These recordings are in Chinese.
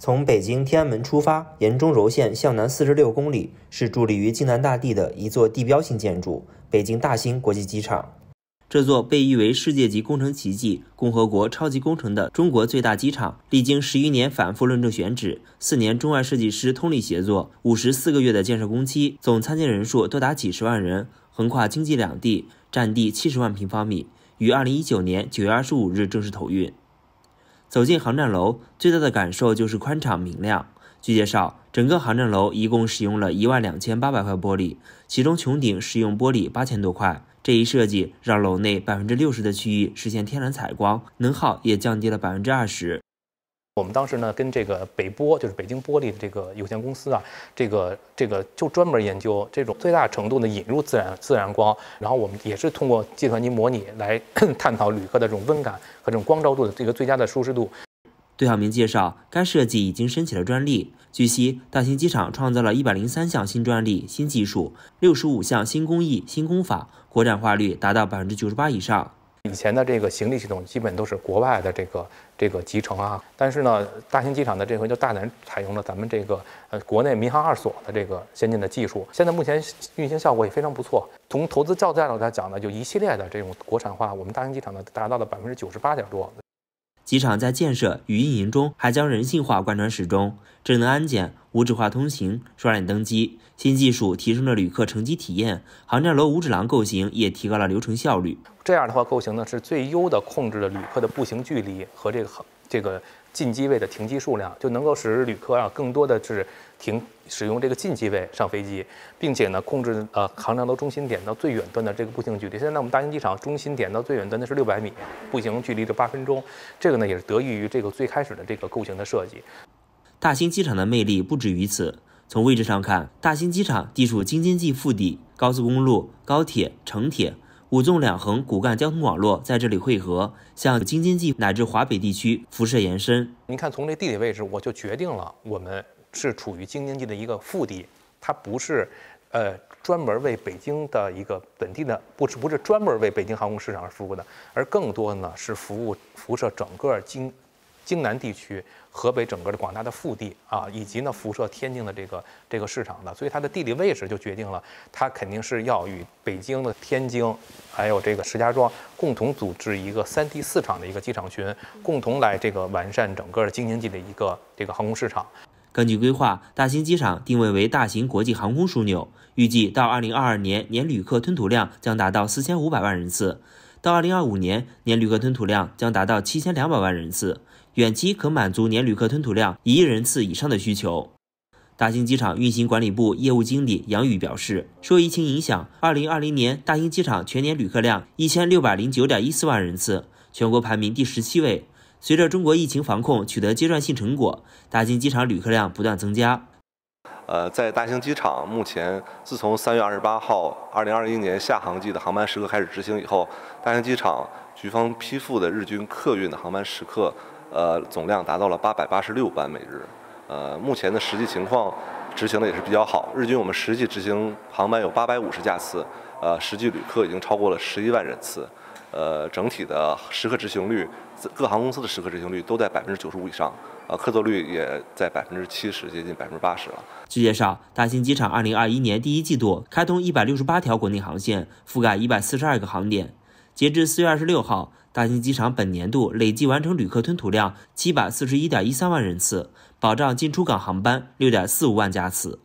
从北京天安门出发，沿中轴线向南四十六公里，是伫立于京南大地的一座地标性建筑——北京大兴国际机场。这座被誉为世界级工程奇迹、共和国超级工程的中国最大机场，历经十一年反复论证选址，四年中外设计师通力协作，五十四个月的建设工期，总参建人数多达几十万人，横跨京冀两地，占地七十万平方米，于二零一九年九月二十五日正式投运。走进航站楼，最大的感受就是宽敞明亮。据介绍，整个航站楼一共使用了一万两千八百块玻璃，其中穹顶使用玻璃八千多块。这一设计让楼内百分之六十的区域实现天然采光，能耗也降低了百分之二十。我们当时呢，跟这个北玻，就是北京玻璃的这个有限公司啊，这个这个就专门研究这种最大程度的引入自然自然光，然后我们也是通过计算机模拟来探讨旅客的这种温感和这种光照度的这个最佳的舒适度。杜晓明介绍，该设计已经申请了专利。据悉，大兴机场创造了一百零三项新专利、新技术，六十五项新工艺、新工法，国产化率达到百分之九十八以上。以前的这个行李系统基本都是国外的这个这个集成啊，但是呢，大兴机场的这回就大胆采用了咱们这个呃国内民航二所的这个先进的技术，现在目前运行效果也非常不错。从投资造价来讲呢，就一系列的这种国产化，我们大兴机场呢达到了百分之九十八点多。机场在建设与运营中还将人性化贯穿始终，智能安检、无纸化通行、刷脸登机，新技术提升了旅客乘机体验。航站楼五指廊构型也提高了流程效率。这样的话，构型呢是最优的，控制了旅客的步行距离和这个航。这个进机位的停机数量就能够使旅客啊更多的是停使用这个近机位上飞机，并且呢控制呃航站楼中心点到最远端的这个步行距离。现在我们大兴机场中心点到最远端的是六百米，步行距离的八分钟，这个呢也是得益于这个最开始的这个构型的设计。大兴机场的魅力不止于此。从位置上看，大兴机场地处京津冀腹地，高速公路、高铁、城铁。五纵两横骨干交通网络在这里汇合，向京津冀乃至华北地区辐射延伸。您看，从这地理位置，我就决定了我们是处于京津冀的一个腹地，它不是，呃，专门为北京的一个本地的，不是不是专门为北京航空市场而服务的，而更多的呢是服务辐射整个京。京南地区、河北整个的广大的腹地啊，以及呢辐射天津的这个这个市场的，所以它的地理位置就决定了，它肯定是要与北京的天津，还有这个石家庄共同组织一个三地四场的一个机场群，共同来这个完善整个京津冀的一个这个航空市场。根据规划，大兴机场定位为大型国际航空枢纽，预计到二零二二年年旅客吞吐量将达到四千五百万人次。到2025年，年旅客吞吐量将达到7200万人次，远期可满足年旅客吞吐量1亿人次以上的需求。大兴机场运行管理部业务经理杨宇表示，受疫情影响，2020年大兴机场全年旅客量1609.14万人次，全国排名第十七位。随着中国疫情防控取得阶段性成果，大兴机场旅客量不断增加。呃，在大兴机场，目前自从三月二十八号，二零二一年下航季的航班时刻开始执行以后，大兴机场局方批复的日均客运的航班时刻，呃，总量达到了八百八十六班每日。呃，目前的实际情况执行的也是比较好，日均我们实际执行航班有八百五十架次，呃，实际旅客已经超过了十一万人次。呃，整体的时刻执行率，各航公司的时刻执行率都在百分之九十五以上，呃，客座率也在百分之七十，接近百分之八十了。据介绍，大兴机场二零二一年第一季度开通一百六十八条国内航线，覆盖一百四十二个航点。截至四月二十六号，大兴机场本年度累计完成旅客吞吐量七百四十一点一三万人次，保障进出港航班六点四五万架次。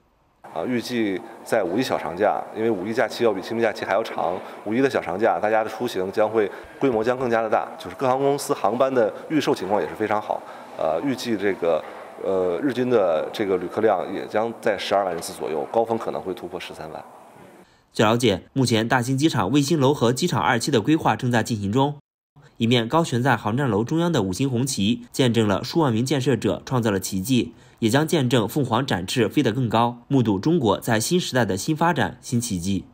啊，预计在五一小长假，因为五一假期要比清明假期还要长，五一的小长假，大家的出行将会规模将更加的大，就是各航空公司航班的预售情况也是非常好，呃，预计这个呃日均的这个旅客量也将在十二万人次左右，高峰可能会突破十三万。据了解，目前大兴机场卫星楼和机场二期的规划正在进行中。一面高悬在航站楼中央的五星红旗，见证了数万名建设者创造了奇迹，也将见证凤凰展翅飞得更高，目睹中国在新时代的新发展、新奇迹。